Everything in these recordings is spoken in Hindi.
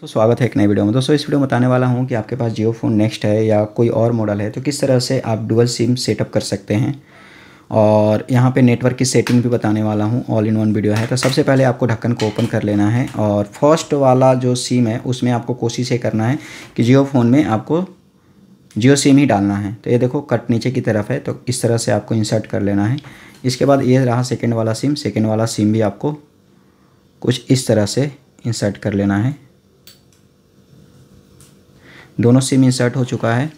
तो स्वागत है एक नई वीडियो में दोस्तों इस वीडियो में बताने वाला हूँ कि आपके पास जियो फ़ोन नेक्स्ट है या कोई और मॉडल है तो किस तरह से आप डुअल सिम सेटअप कर सकते हैं और यहाँ पे नेटवर्क की सेटिंग भी बताने वाला हूँ ऑल इन वन वीडियो है तो सबसे पहले आपको ढक्कन को ओपन कर लेना है और फर्स्ट वाला जो सिम है उसमें आपको कोशिश ये करना है कि जियो फ़ोन में आपको जियो सिम ही डालना है तो ये देखो कट नीचे की तरफ है तो इस तरह से आपको इंसर्ट कर लेना है इसके बाद ये रहा सेकेंड वाला सिम सेकेंड वाला सिम भी आपको कुछ इस तरह से इंसर्ट कर लेना है दोनों सिम इंसर्ट हो चुका है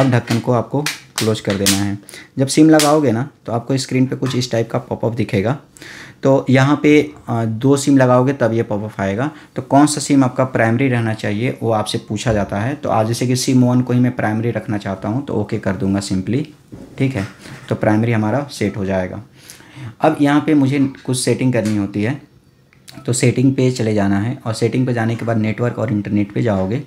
अब ढक्कन को आपको क्लोज कर देना है जब सिम लगाओगे ना तो आपको स्क्रीन पे कुछ इस टाइप का पॉपअप दिखेगा तो यहाँ पे दो सिम लगाओगे तब ये पॉपअप आएगा तो कौन सा सिम आपका प्राइमरी रहना चाहिए वो आपसे पूछा जाता है तो आज जैसे कि सिम वन को ही मैं प्राइमरी रखना चाहता हूँ तो ओके कर दूँगा सिंपली ठीक है तो प्राइमरी हमारा सेट हो जाएगा अब यहाँ पे मुझे कुछ सेटिंग करनी होती है तो सेटिंग पे चले जाना है और सेटिंग पे जाने के बाद नेटवर्क और इंटरनेट पे जाओगे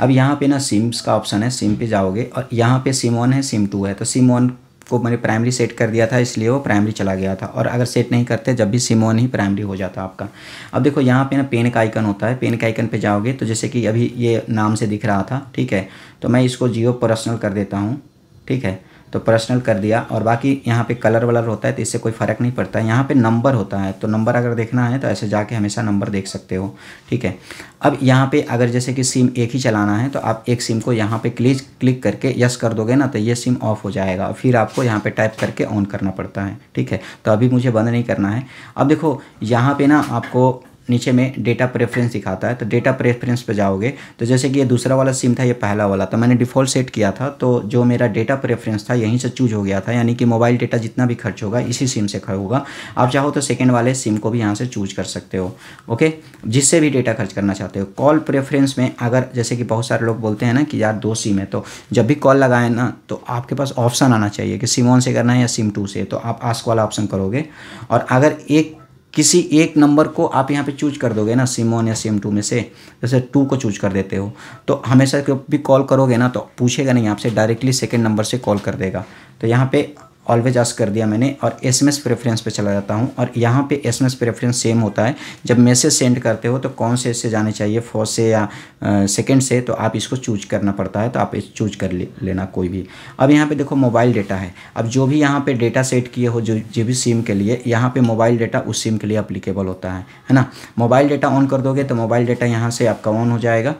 अब यहाँ पे ना सिम्स का ऑप्शन है सिम पे जाओगे और यहाँ पे सिम वन है सिम टू है तो सिम वन को मैंने प्राइमरी सेट कर दिया था इसलिए वो प्राइमरी चला गया था और अगर सेट नहीं करते जब भी सिम ही प्राइमरी हो जाता आपका अब देखो यहाँ पे ना पेन का आइकन होता है पेन का आइकन पे जाओगे तो जैसे कि अभी ये नाम से दिख रहा था ठीक है तो मैं इसको जियो पर्सनल कर देता हूँ ठीक है तो पर्सनल कर दिया और बाकी यहाँ पे कलर वलर होता है तो इससे कोई फ़र्क नहीं पड़ता है यहाँ पे नंबर होता है तो नंबर अगर देखना है तो ऐसे जाके हमेशा नंबर देख सकते हो ठीक है अब यहाँ पे अगर जैसे कि सिम एक ही चलाना है तो आप एक सिम को यहाँ पे क्लिक क्लिक करके यस कर दोगे ना तो ये सिम ऑफ हो जाएगा फिर आपको यहाँ पर टाइप करके ऑन करना पड़ता है ठीक है तो अभी मुझे बंद नहीं करना है अब देखो यहाँ पर ना आपको नीचे में डेटा प्रेफरेंस दिखाता है तो डेटा प्रेफरेंस पे जाओगे तो जैसे कि ये दूसरा वाला सिम था ये पहला वाला तो मैंने डिफ़ॉल्ट सेट किया था तो जो मेरा डेटा प्रेफरेंस था यहीं से चूज हो गया था यानी कि मोबाइल डेटा जितना भी खर्च होगा इसी सिम से खर्च होगा आप चाहो तो सेकेंड वाले सिम को भी यहाँ से चूज कर सकते हो ओके जिससे भी डेटा खर्च करना चाहते हो कॉल प्रेफरेंस में अगर जैसे कि बहुत सारे लोग बोलते हैं ना कि यार दो सिम है तो जब भी कॉल लगाए ना तो आपके पास ऑप्शन आना चाहिए कि सिम वन से करना है या सिम टू से तो आप आस्क वाला ऑप्शन करोगे और अगर एक किसी एक नंबर को आप यहाँ पे चूज कर दोगे ना सिम वन या सिम टू में से जैसे टू को चूज कर देते हो तो हमेशा भी कॉल करोगे ना तो पूछेगा नहीं आपसे डायरेक्टली सेकेंड नंबर से कॉल कर देगा तो यहाँ पे ऑलवेज आस कर दिया मैंने और एस एम एस प्रेफरेंस पर चला जाता हूँ और यहाँ पे S M S preference same होता है जब मैसेज सेंड करते हो तो कौन से से जाने चाहिए फर्स्ट से या सेकेंड से तो आप इसको चूज करना पड़ता है तो आप इस चूज कर ले, लेना कोई भी अब यहाँ पे देखो मोबाइल डेटा है अब जो भी यहाँ पे डेटा सेट किए हो जो जो भी सिम के लिए यहाँ पर मोबाइल डेटा उस सिम के लिए अप्लीकेबल होता है है ना मोबाइल डेटा ऑन कर दोगे तो मोबाइल डेटा यहाँ से आपका ऑन हो जाएगा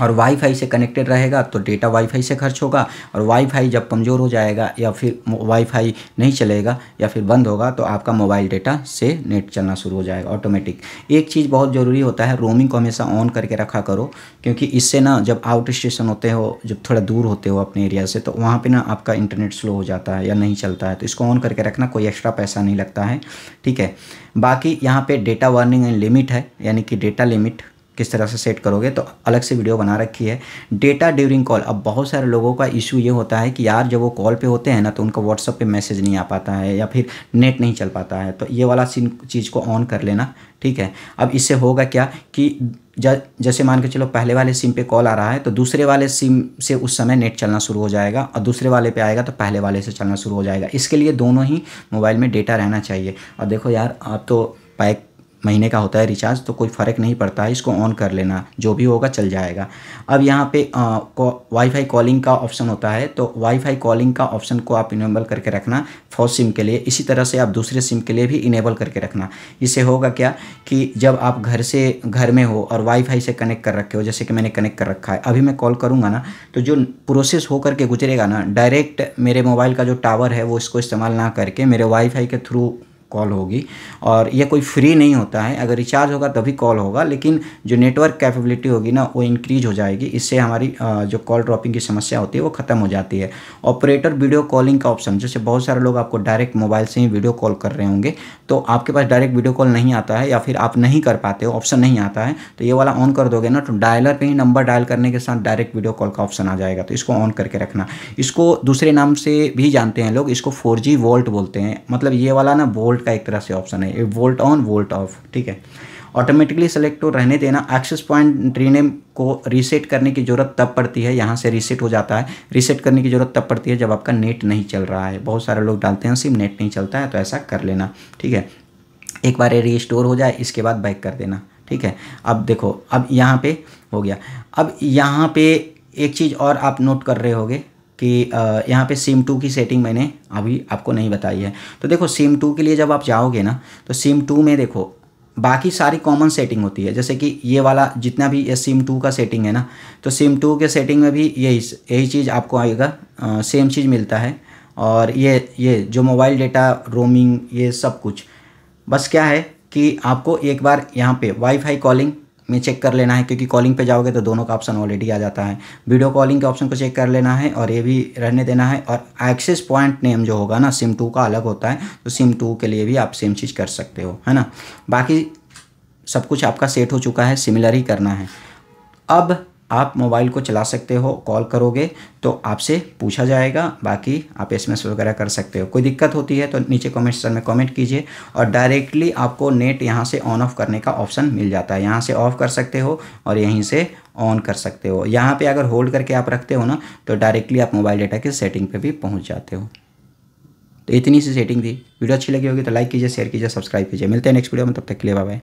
और वाईफाई से कनेक्टेड रहेगा तो डेटा वाईफाई से खर्च होगा और वाईफाई जब कमज़ोर हो जाएगा या फिर वाईफाई नहीं चलेगा या फिर बंद होगा तो आपका मोबाइल डेटा से नेट चलना शुरू हो जाएगा ऑटोमेटिक एक चीज़ बहुत ज़रूरी होता है रोमिंग को हमेशा ऑन करके रखा करो क्योंकि इससे ना जब आउट स्टेशन होते हो जब थोड़ा दूर होते हो अपने एरिया से तो वहाँ पर ना आपका इंटरनेट स्लो हो जाता है या नहीं चलता है तो इसको ऑन करके रखना कोई एक्स्ट्रा पैसा नहीं लगता है ठीक है बाकी यहाँ पर डेटा वार्निंग एंड लिमिट है यानी कि डेटा लिमिट किस तरह से सेट करोगे तो अलग से वीडियो बना रखी है डेटा ड्यूरिंग कॉल अब बहुत सारे लोगों का इशू ये होता है कि यार जब वो कॉल पे होते हैं ना तो उनका व्हाट्सअप पे मैसेज नहीं आ पाता है या फिर नेट नहीं चल पाता है तो ये वाला सीन चीज़ को ऑन कर लेना ठीक है अब इससे होगा क्या कि जैसे मान के चलो पहले वाले सिम पे कॉल आ रहा है तो दूसरे वाले सिम से उस समय नेट चलना शुरू हो जाएगा और दूसरे वाले पे आएगा तो पहले वाले से चलना शुरू हो जाएगा इसके लिए दोनों ही मोबाइल में डेटा रहना चाहिए और देखो यार आप तो पैक महीने का होता है रिचार्ज तो कोई फ़र्क नहीं पड़ता है इसको ऑन कर लेना जो भी होगा चल जाएगा अब यहाँ पे वाईफाई कॉलिंग का ऑप्शन होता है तो वाईफाई कॉलिंग का ऑप्शन को आप इनेबल करके रखना फर्स्ट सिम के लिए इसी तरह से आप दूसरे सिम के लिए भी इनेबल करके रखना इससे होगा क्या कि जब आप घर से घर में हो और वाईफाई से कनेक्ट कर रखे हो जैसे कि मैंने कनेक्ट कर रखा है अभी मैं कॉल करूँगा ना तो जो प्रोसेस होकर के गुजरेगा ना डायरेक्ट मेरे मोबाइल का जो टावर है वो इसको इस्तेमाल ना करके मेरे वाईफाई के थ्रू कॉल होगी और ये कोई फ्री नहीं होता है अगर रिचार्ज होगा तभी कॉल होगा लेकिन जो नेटवर्क कैपेबिलिटी होगी ना वो इंक्रीज हो जाएगी इससे हमारी जो कॉल ड्रॉपिंग की समस्या होती है वो ख़त्म हो जाती है ऑपरेटर वीडियो कॉलिंग का ऑप्शन जैसे बहुत सारे लोग आपको डायरेक्ट मोबाइल से ही वीडियो कॉल कर रहे होंगे तो आपके पास डायरेक्ट वीडियो कॉल नहीं आता है या फिर आप नहीं कर पाते हो ऑप्शन नहीं आता है तो ये वाला ऑन कर दोगे ना तो डायलर पर ही नंबर डायल करने के साथ डायरेक्ट वीडियो कॉल का ऑप्शन आ जाएगा तो इसको ऑन करके रखना इसको दूसरे नाम से भी जानते हैं लोग इसको फोर जी वोल्ट बोलते हैं मतलब ये वाला ना वोल्ट वोल्ट का एक तरह से ऑप्शन है वोल्ट ऑन वोल्ट ऑफ ठीक है ऑटोमेटिकली सेलेक्ट हो रहने देना एक्सेस पॉइंट रीनेम को रीसेट करने की ज़रूरत तब पड़ती है यहाँ से रीसेट हो जाता है रीसेट करने की ज़रूरत तब पड़ती है जब आपका नेट नहीं चल रहा है बहुत सारे लोग डालते हैं सिम नेट नहीं चलता है तो ऐसा कर लेना ठीक है एक बार रिस्टोर हो जाए इसके बाद बैक कर देना ठीक है अब देखो अब यहाँ पे हो गया अब यहाँ पे एक चीज़ और आप नोट कर रहे होगे कि यहाँ पे सिम टू की सेटिंग मैंने अभी आपको नहीं बताई है तो देखो सिम टू के लिए जब आप जाओगे ना तो सिम टू में देखो बाकी सारी कॉमन सेटिंग होती है जैसे कि ये वाला जितना भी ये सिम टू का सेटिंग है ना तो सिम टू के सेटिंग में भी यही यही चीज़ आपको आएगा आ, सेम चीज़ मिलता है और ये ये जो मोबाइल डेटा रोमिंग ये सब कुछ बस क्या है कि आपको एक बार यहाँ पे वाईफाई कॉलिंग में चेक कर लेना है क्योंकि कॉलिंग पे जाओगे तो दोनों का ऑप्शन ऑलरेडी आ जाता है वीडियो कॉलिंग के ऑप्शन को चेक कर लेना है और ये भी रहने देना है और एक्सेस पॉइंट नेम जो होगा ना सिम टू का अलग होता है तो सिम टू के लिए भी आप सेम चीज़ कर सकते हो है ना बाकी सब कुछ आपका सेट हो चुका है सिमिलर ही करना है अब आप मोबाइल को चला सकते हो कॉल करोगे तो आपसे पूछा जाएगा बाकी आप एस वगैरह कर सकते हो कोई दिक्कत होती है तो नीचे कमेंट सेक्शन में कमेंट कीजिए और डायरेक्टली आपको नेट यहाँ से ऑन ऑफ करने का ऑप्शन मिल जाता है यहाँ से ऑफ़ कर सकते हो और यहीं से ऑन कर सकते हो यहाँ पे अगर होल्ड करके आप रखते हो ना तो डायरेक्टली आप मोबाइल डाटा के सेटिंग पे भी पहुँच जाते हो तो इतनी सी सेटिंग थी वीडियो अच्छी लगी होगी तो लाइक कीजिए शेयर कीजिए सब्सक्राइब कीजिए मिलते हैं नेक्स्ट वीडियो में तब तक के लिए बाय